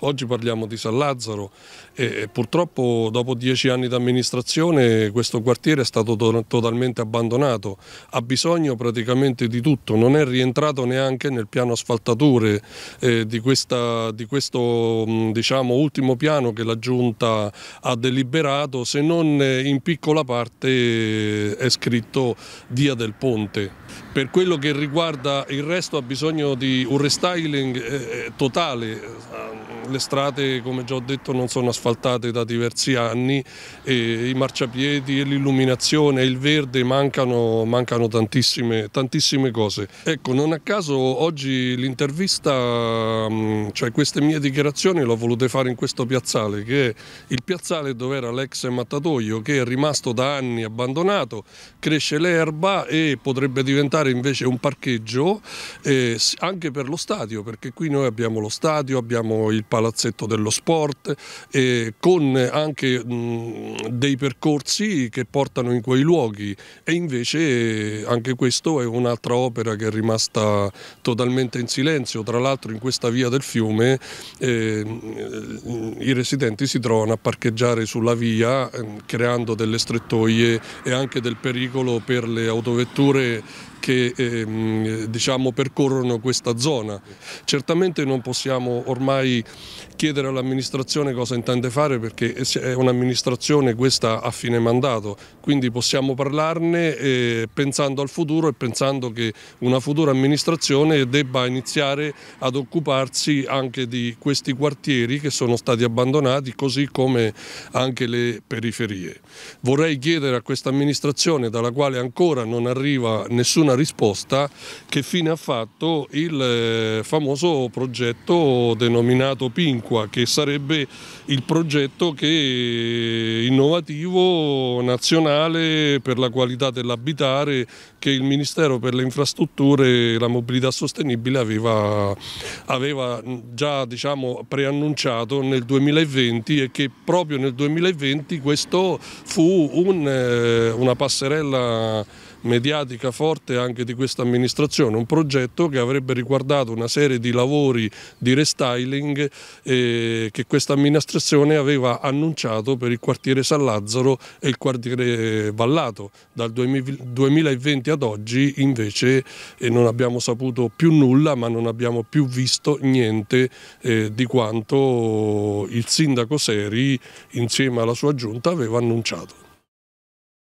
Oggi parliamo di San Lazzaro e purtroppo dopo dieci anni di amministrazione questo quartiere è stato to totalmente abbandonato, ha bisogno praticamente di tutto, non è rientrato neanche nel piano asfaltature eh, di, questa, di, questo mm, diciamo, ultimo piano che la Giunta ha deliberato, se non eh, in piccola parte eh, è scritto Via del Ponte. Per quello che riguarda il resto ha bisogno di un restyling eh, eh, totale le strade, come già ho detto, non sono asfaltate da diversi anni e i marciapiedi e l'illuminazione e il verde mancano, mancano tantissime, tantissime, cose. Ecco, non a caso oggi l'intervista, mm, cioè queste mie dichiarazioni le ho volute fare in questo piazzale, che è il piazzale dove era l'ex mattatoio, che è rimasto da anni abbandonato, cresce l'erba e potrebbe diventare invece un parcheggio eh, anche per lo stadio, perché qui noi abbiamo lo stadio, abbiamo il parcheggio palazzetto dello sport, eh, con anche mh, dei percorsi che portano in quei luoghi e invece eh, anche questo è un'altra opera che è rimasta totalmente in silenzio, tra l'altro in questa via del fiume eh, i residenti si trovano a parcheggiare sulla via ehm, creando delle strettoie e anche del pericolo per le autovetture che ehm, diciamo, percorrono questa zona. Certamente non possiamo ormai chiedere all'amministrazione cosa intende fare perché è un'amministrazione questa a fine mandato, quindi possiamo parlarne eh, pensando al futuro e pensando che una futura amministrazione debba iniziare ad occuparsi anche di questi quartieri che sono stati abbandonati così come anche le periferie. Vorrei chiedere a questa amministrazione dalla quale ancora non arriva nessuna risposta che fine ha fatto il eh, famoso progetto denominato Spinqua, che sarebbe il progetto che, innovativo nazionale per la qualità dell'abitare che il Ministero per le Infrastrutture e la Mobilità Sostenibile aveva, aveva già diciamo, preannunciato nel 2020 e che proprio nel 2020 questo fu un, eh, una passerella mediatica forte anche di questa amministrazione, un progetto che avrebbe riguardato una serie di lavori di restyling eh, che questa amministrazione aveva annunciato per il quartiere San Lazzaro e il quartiere Vallato. Dal 2020 ad oggi invece eh, non abbiamo saputo più nulla ma non abbiamo più visto niente eh, di quanto il sindaco Seri insieme alla sua giunta aveva annunciato.